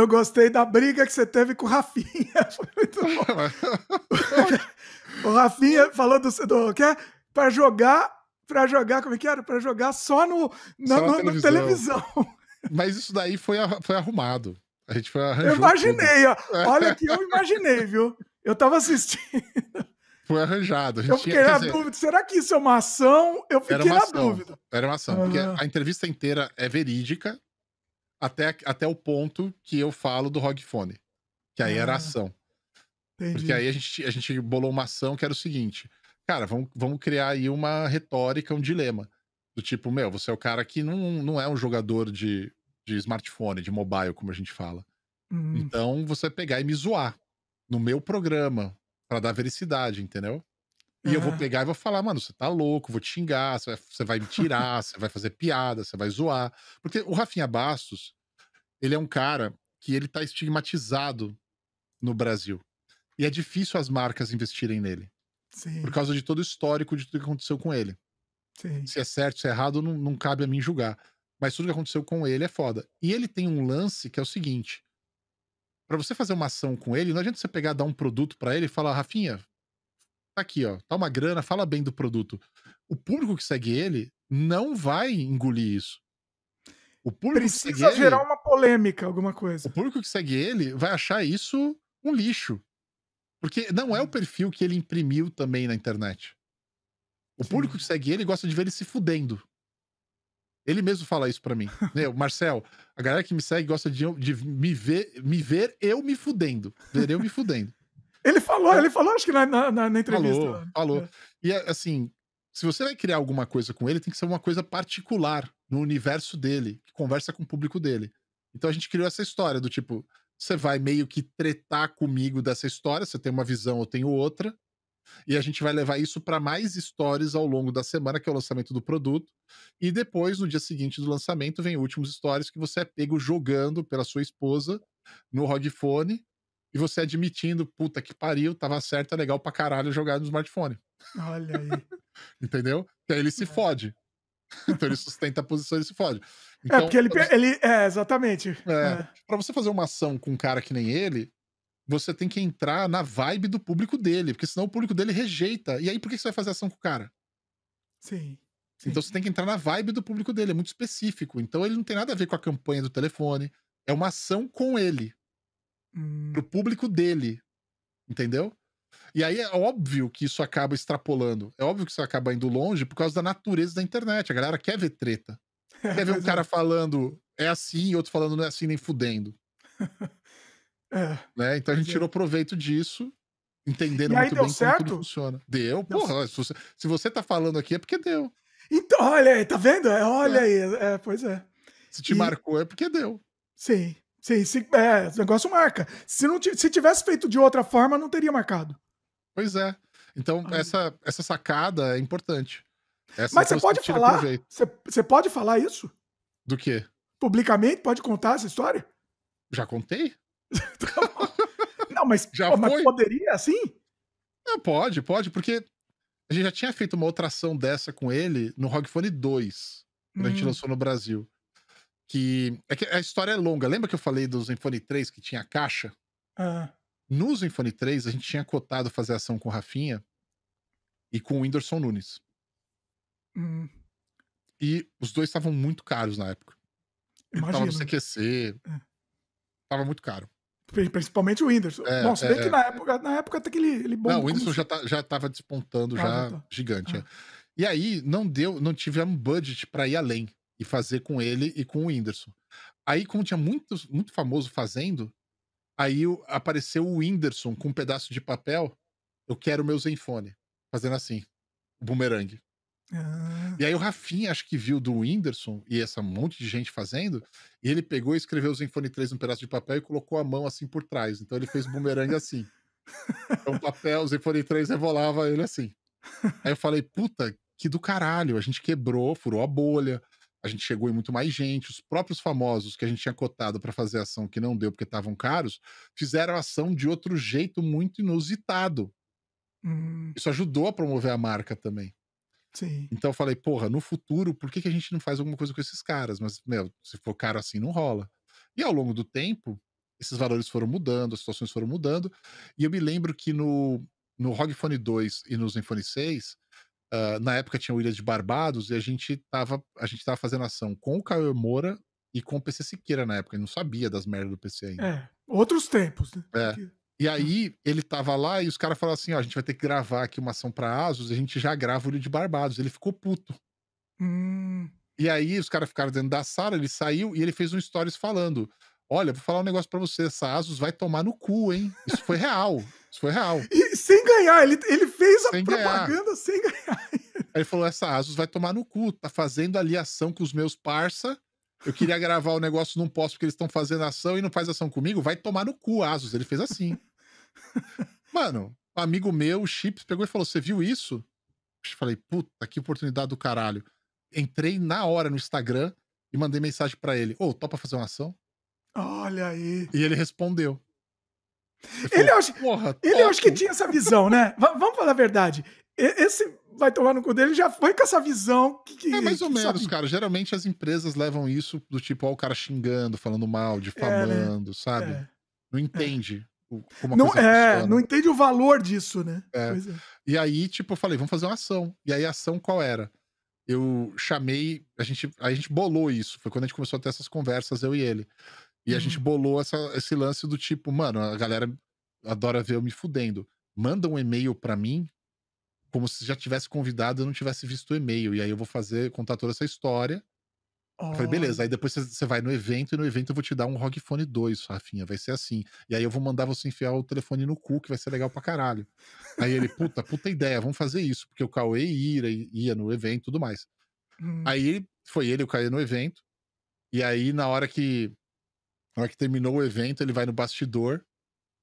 Eu gostei da briga que você teve com o Rafinha. Foi muito bom. o Rafinha falou do, do que é? para jogar, para jogar, como é que era? para jogar só no, na, só na no, televisão. televisão. Mas isso daí foi, foi arrumado. A gente foi arranjou. Eu imaginei, ó, é. olha que eu imaginei, viu? Eu tava assistindo. Foi arranjado. eu fiquei tinha, na dizer, dúvida, será que isso é uma ação? Eu fiquei na ação, dúvida. Era uma ação, porque a entrevista inteira é verídica, até, até o ponto que eu falo do Rogfone. que aí ah, era ação. Entendi. Porque aí a gente, a gente bolou uma ação que era o seguinte, cara, vamos, vamos criar aí uma retórica, um dilema. Do tipo, meu, você é o cara que não, não é um jogador de, de smartphone, de mobile, como a gente fala. Uhum. Então você vai pegar e me zoar no meu programa para dar vericidade, entendeu? E uhum. eu vou pegar e vou falar, mano, você tá louco, vou te xingar, você vai, você vai me tirar, você vai fazer piada, você vai zoar. Porque o Rafinha Bastos, ele é um cara que ele tá estigmatizado no Brasil. E é difícil as marcas investirem nele. Sim. Por causa de todo o histórico de tudo que aconteceu com ele. Sim. Se é certo, se é errado, não, não cabe a mim julgar. Mas tudo que aconteceu com ele é foda. E ele tem um lance que é o seguinte: para você fazer uma ação com ele, não adianta você pegar, dar um produto para ele e falar, Rafinha, tá aqui, ó, tá uma grana, fala bem do produto. O público que segue ele não vai engolir isso. O público Precisa que segue gerar ele, uma polêmica, alguma coisa. O público que segue ele vai achar isso um lixo. Porque não é o hum. perfil que ele imprimiu também na internet. O Sim. público que segue ele gosta de ver ele se fudendo. Ele mesmo fala isso para mim. Meu, Marcel, a galera que me segue gosta de, de me, ver, me ver eu me fudendo. Ver eu me fudendo. Ele falou, é. ele falou, acho que na, na, na entrevista. Falou, falou. É. E é, assim, se você vai criar alguma coisa com ele, tem que ser uma coisa particular no universo dele, que conversa com o público dele. Então a gente criou essa história do tipo, você vai meio que tretar comigo dessa história, você tem uma visão, eu tenho outra. E a gente vai levar isso para mais stories ao longo da semana, que é o lançamento do produto. E depois, no dia seguinte do lançamento, vem últimos stories que você é pego jogando pela sua esposa no rodfone e você admitindo, puta que pariu, tava certo, é legal pra caralho jogar no smartphone. Olha aí. Entendeu? E aí ele se é. fode. Então ele sustenta a posição e se fode. É, então, é, porque ele. Você... ele é, exatamente. É, é. Pra você fazer uma ação com um cara que nem ele, você tem que entrar na vibe do público dele, porque senão o público dele rejeita. E aí por que você vai fazer ação com o cara? Sim. sim. Então você tem que entrar na vibe do público dele, é muito específico. Então ele não tem nada a ver com a campanha do telefone, é uma ação com ele hum. pro público dele. Entendeu? E aí é óbvio que isso acaba extrapolando. É óbvio que isso acaba indo longe por causa da natureza da internet. A galera quer ver treta. Quer ver um cara falando é assim e outro falando não é assim nem fudendo. é, né? Então a gente é. tirou proveito disso, entendendo muito bem certo? como tudo funciona. Deu, deu porra. Se, se você tá falando aqui é porque deu. Então, olha aí, tá vendo? É, olha é. aí, é, pois é. Se te e... marcou é porque deu. Sim. Você é, o negócio marca. Se, não se tivesse feito de outra forma, não teria marcado. Pois é. Então, ah. essa, essa sacada é importante. Essa Mas você pode falar? Você, pode falar isso? Do quê? Publicamente? Pode contar essa história? Já contei? não, mas, já pô, mas poderia assim? Não, ah, pode, pode, porque a gente já tinha feito uma outra ação dessa com ele no Rogfone 2, quando hum. a gente hum. lançou no Brasil. Que, é que a história é longa. Lembra que eu falei do Zenfone 3 que tinha caixa? Ah. No Zenfone 3, a gente tinha cotado fazer ação com o Rafinha e com o Whindersson Nunes. Hum. E os dois estavam muito caros na época. Imagina. Tava no CQC. É. Tava muito caro. Principalmente o Whindersson. É, Bom, se bem é, que é. na época, na época até que ele, ele bombou. Não, o Whindersson já, tá, já tava despontando, ah, já tá. gigante. Ah. É. E aí, não deu, não tivemos budget para ir além e fazer com ele e com o Whindersson. Aí, como tinha muito, muito famoso fazendo, aí apareceu o Whindersson com um pedaço de papel. Eu quero meu Zenfone. Fazendo assim, bumerangue. Ah. E aí o Rafinha, acho que viu do Whindersson e essa monte de gente fazendo, e ele pegou e escreveu o Zenfone 3 num pedaço de papel e colocou a mão assim por trás. Então ele fez bumerangue assim. Então o papel, o Zenfone 3 revolava ele assim. Aí eu falei, puta, que do caralho, a gente quebrou, furou a bolha, a gente chegou em muito mais gente. Os próprios famosos que a gente tinha cotado para fazer ação que não deu porque estavam caros, fizeram ação de outro jeito muito inusitado. Hum. Isso ajudou a promover a marca também. Sim. Então eu falei, porra, no futuro, por que, que a gente não faz alguma coisa com esses caras? Mas, meu, se for caro assim, não rola. E ao longo do tempo, esses valores foram mudando, as situações foram mudando. E eu me lembro que no, no ROG Phone 2 e no Zenfone 6, Uh, na época tinha o Ilha de Barbados e a gente tava, a gente tava fazendo ação com o Caio Moura e com o PC Siqueira na época. Ele não sabia das merdas do PC ainda. É, outros tempos, né? É. E hum. aí ele tava lá e os caras falaram assim: ó, a gente vai ter que gravar aqui uma ação pra Asus e a gente já grava o Ilha de Barbados. Ele ficou puto. Hum. E aí os caras ficaram dentro da sala, ele saiu e ele fez um stories falando. Olha, vou falar um negócio para você, essa Asus vai tomar no cu, hein? Isso foi real. Isso foi real. E sem ganhar, ele, ele fez sem a propaganda ganhar. sem ganhar. Aí ele falou: essa Asus vai tomar no cu, tá fazendo aliação com os meus parça. Eu queria gravar o negócio, não posso, porque eles estão fazendo ação e não faz ação comigo. Vai tomar no cu, Asus. Ele fez assim. Mano, um amigo meu, o Chips, pegou e falou: Você viu isso? Eu falei, puta, que oportunidade do caralho. Entrei na hora no Instagram e mandei mensagem para ele: Ô, oh, topa fazer uma ação? Olha aí. E ele respondeu ele tipo, acho ele acho que tinha essa visão, né? V vamos falar a verdade. Esse vai tomar no cu dele já foi com essa visão que. que é mais ou menos, sabe. cara. Geralmente as empresas levam isso do tipo, ó, o cara xingando, falando mal, difamando, é, né? sabe? É. Não entende. É. Como não, é, não entende o valor disso, né? É. é. E aí, tipo, eu falei, vamos fazer uma ação. E aí, a ação qual era? Eu chamei, a gente, a gente bolou isso. Foi quando a gente começou a ter essas conversas, eu e ele. E a uhum. gente bolou essa, esse lance do tipo, mano, a galera adora ver eu me fudendo. Manda um e-mail para mim, como se já tivesse convidado e eu não tivesse visto o e-mail. E aí eu vou fazer, contar toda essa história. Oh. falei, beleza, aí depois você vai no evento e no evento eu vou te dar um Rogfone 2, Rafinha, vai ser assim. E aí eu vou mandar você enfiar o telefone no cu, que vai ser legal pra caralho. Aí ele, puta, puta ideia, vamos fazer isso, porque o Cauê ia, ia no evento e tudo mais. Hum. Aí foi ele, o Cauê no evento, e aí na hora que na hora que terminou o evento, ele vai no bastidor,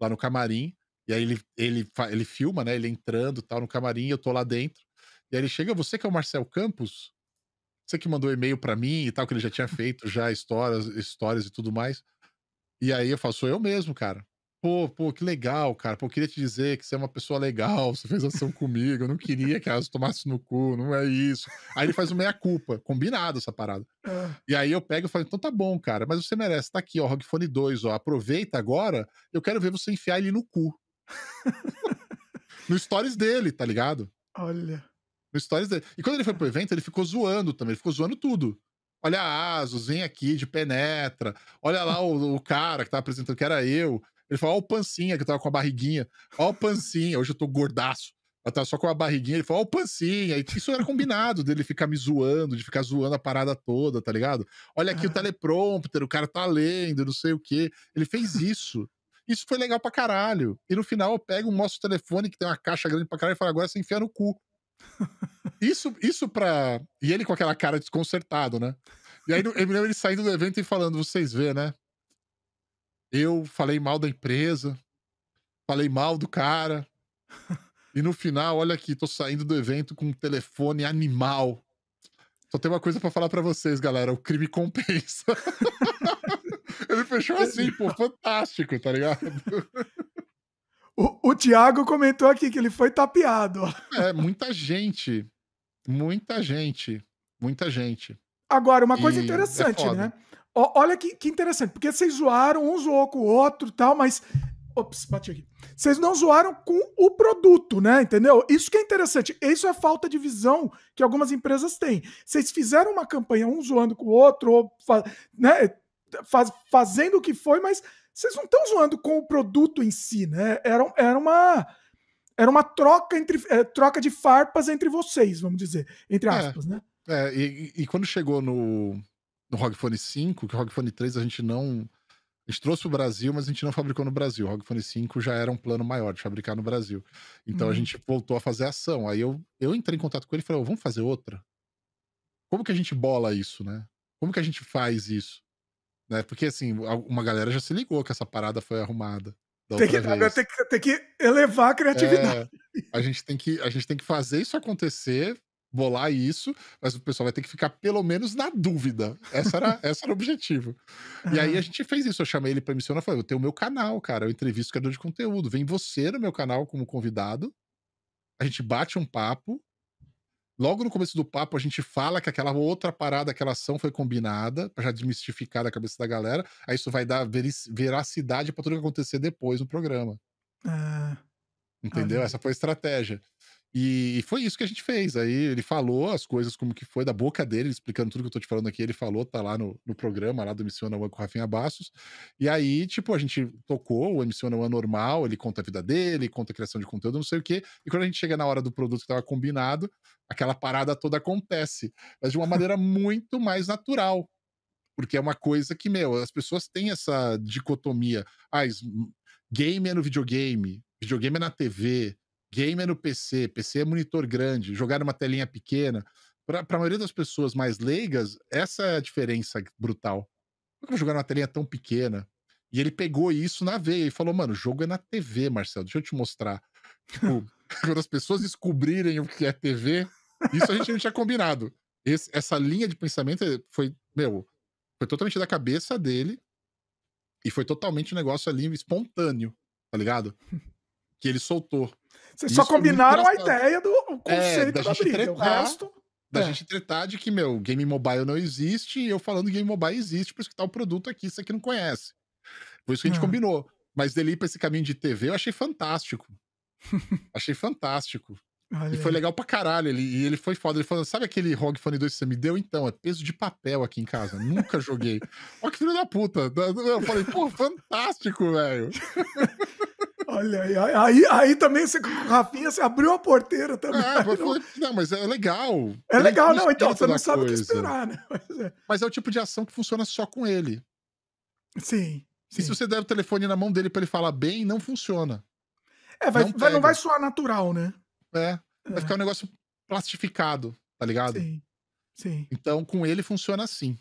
lá no camarim, e aí ele, ele, ele filma, né? Ele entrando tal, no camarim, eu tô lá dentro. E aí ele chega, você que é o Marcel Campos? Você que mandou e-mail para mim e tal, que ele já tinha feito já histórias, histórias e tudo mais. E aí eu falo, sou eu mesmo, cara. Pô, pô, que legal, cara. Pô, eu queria te dizer que você é uma pessoa legal, você fez ação comigo, eu não queria que elas tomasse no cu, não é isso. Aí ele faz o meia-culpa, combinado essa parada. Ah. E aí eu pego e falo, então tá bom, cara, mas você merece, tá aqui, ó, Rock Phone 2, ó, aproveita agora, eu quero ver você enfiar ele no cu. no stories dele, tá ligado? Olha. No stories dele. E quando ele foi pro evento, ele ficou zoando também, ele ficou zoando tudo. Olha a Asus, vem aqui de penetra. Olha lá o, o cara que tá apresentando, que era eu. Ele falou, ó o pancinha, que eu tava com a barriguinha. Ó o pancinha, hoje eu tô gordaço. Eu tava só com a barriguinha, ele falou, ó o pancinha. E isso era combinado dele ficar me zoando, de ficar zoando a parada toda, tá ligado? Olha aqui o teleprompter, o cara tá lendo, não sei o quê. Ele fez isso. Isso foi legal pra caralho. E no final eu pego, mostro o telefone, que tem uma caixa grande pra caralho, e falo, agora você enfia no cu. Isso, isso pra. E ele com aquela cara desconcertado, né? E aí eu me lembro ele saindo do evento e falando: vocês vê, né? Eu falei mal da empresa, falei mal do cara. E no final, olha aqui, tô saindo do evento com um telefone animal. Só tem uma coisa para falar para vocês, galera: o crime compensa. Ele fechou assim, pô, fantástico, tá ligado? O, o Tiago comentou aqui que ele foi tapeado. É, muita gente. Muita gente. Muita gente. Agora, uma coisa e é interessante, é né? olha que, que interessante, porque vocês zoaram, um zoou com o outro tal, mas. Ops, bati aqui. Vocês não zoaram com o produto, né? Entendeu? Isso que é interessante. Isso é falta de visão que algumas empresas têm. Vocês fizeram uma campanha, um zoando com o outro, ou né? Faz, fazendo o que foi, mas vocês não estão zoando com o produto em si, né? Era, era uma era uma troca entre é, troca de farpas entre vocês, vamos dizer, entre é. aspas, é, né? É, e, e, quando chegou no no ROG Phone 5, que o ROG Phone 3 a gente não. A gente trouxe o Brasil, mas a gente não fabricou no Brasil. O ROG Phone 5 já era um plano maior de fabricar no Brasil. Então uhum. a gente voltou a fazer ação. Aí eu, eu entrei em contato com ele e falei: oh, vamos fazer outra? Como que a gente bola isso, né? Como que a gente faz isso? Né? Porque assim, uma galera já se ligou que essa parada foi arrumada. Tem que, tem, que, tem que elevar a criatividade. É, a, gente tem que, a gente tem que fazer isso acontecer bolar isso, mas o pessoal vai ter que ficar pelo menos na dúvida. Essa era, essa era o objetivo. E aí a gente fez isso. Eu chamei ele pra emissora e falei: eu tenho o meu canal, cara. Eu entrevisto criador de conteúdo. Vem você no meu canal como convidado. A gente bate um papo. Logo no começo do papo, a gente fala que aquela outra parada, aquela ação foi combinada, pra já desmistificar da cabeça da galera. Aí isso vai dar veracidade para tudo que acontecer depois no programa. Ah, Entendeu? Essa foi a estratégia. E foi isso que a gente fez. Aí ele falou as coisas como que foi da boca dele, explicando tudo que eu tô te falando aqui. Ele falou, tá lá no, no programa lá do Missiona One com o Rafinha Bastos. E aí, tipo, a gente tocou o Missiona One normal, ele conta a vida dele, conta a criação de conteúdo, não sei o quê. E quando a gente chega na hora do produto que tava combinado, aquela parada toda acontece. Mas de uma maneira muito mais natural. Porque é uma coisa que, meu, as pessoas têm essa dicotomia. Ah, hum, game é no videogame, videogame é na TV Game é no PC, PC é monitor grande, jogar numa telinha pequena. Para a maioria das pessoas mais leigas, essa é a diferença brutal. Como é que eu vou jogar numa telinha tão pequena? E ele pegou isso na veia e falou: mano, o jogo é na TV, Marcelo, deixa eu te mostrar. Tipo, quando as pessoas descobrirem o que é TV, isso a gente não tinha combinado. Esse, essa linha de pensamento eh, foi, meu, foi totalmente da cabeça dele e foi totalmente um negócio ali espontâneo, tá ligado? Que ele soltou. Vocês só é combinaram a ideia do conceito é, da, da briga. Tretar, o resto. Da é. gente tretar de que, meu, game mobile não existe e eu falando game mobile existe, por isso que tá o produto aqui, isso aqui não conhece. Por isso que a gente ah. combinou. Mas dele ir pra esse caminho de TV eu achei fantástico. achei fantástico. Olha. E foi legal pra caralho. Ele, e ele foi foda. Ele falou: sabe aquele Rogue Funny 2 que você me deu? Então, é peso de papel aqui em casa. Nunca joguei. Ó, que filho da puta. Eu falei, pô, fantástico, velho. Olha aí, aí, aí também você, com o Rafinha, você abriu a porteira também. É, mas foi, não, mas é legal. É legal, não, então você não sabe o que esperar, né? Mas é. mas é. o tipo de ação que funciona só com ele. Sim. sim. E se você der o telefone na mão dele para ele falar bem, não funciona. É, vai, não, vai, não vai soar natural, né? É. é. Vai é. ficar um negócio plastificado, tá ligado? Sim. Sim. Então com ele funciona assim.